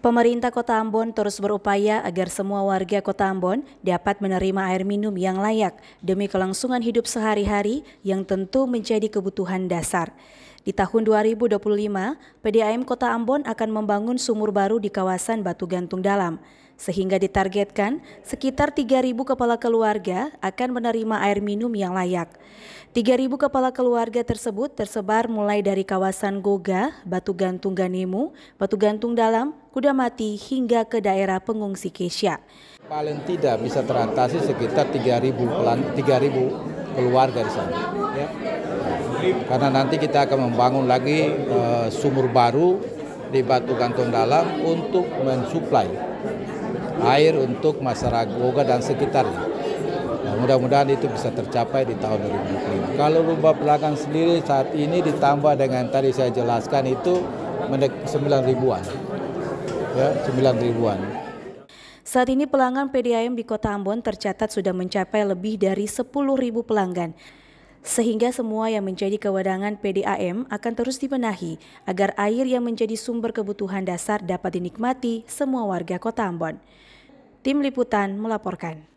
Pemerintah Kota Ambon terus berupaya agar semua warga Kota Ambon dapat menerima air minum yang layak demi kelangsungan hidup sehari-hari yang tentu menjadi kebutuhan dasar. Di tahun 2025, PDAM Kota Ambon akan membangun sumur baru di kawasan Batu Gantung Dalam, sehingga ditargetkan sekitar 3.000 kepala keluarga akan menerima air minum yang layak. 3.000 kepala keluarga tersebut tersebar mulai dari kawasan Goga, Batu Gantung Ganemu, Batu Gantung Dalam, Kuda Mati hingga ke daerah pengungsi Kesia. Paling tidak bisa teratasi sekitar 3.000 keluarga di sana ya. karena nanti kita akan membangun lagi uh, sumur baru di Batu Gantung Dalam untuk mensuplai air untuk masyarakat Goga dan sekitarnya. Nah, mudah-mudahan itu bisa tercapai di tahun 2025. Kalau lubang belakang sendiri saat ini ditambah dengan tadi saya jelaskan itu sembilan ribuan. Ya, sembilan ribuan. Saat ini pelanggan PDAM di Kota Ambon tercatat sudah mencapai lebih dari sepuluh ribu pelanggan sehingga semua yang menjadi kewenangan PDAM akan terus dibenahi agar air yang menjadi sumber kebutuhan dasar dapat dinikmati semua warga Kota Ambon. Tim Liputan melaporkan.